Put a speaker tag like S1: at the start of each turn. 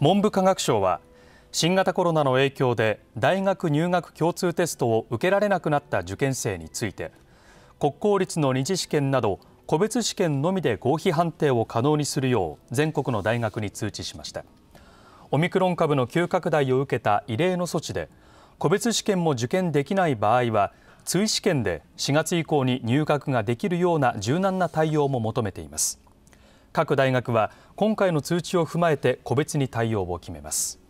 S1: 文部科学省は新型コロナの影響で大学入学共通テストを受けられなくなった受験生について国公立の2次試験など個別試験のみで合否判定を可能にするよう全国の大学に通知しましたオミクロン株の急拡大を受けた異例の措置で個別試験も受験できない場合は追試験で4月以降に入学ができるような柔軟な対応も求めています各大学は今回の通知を踏まえて個別に対応を決めます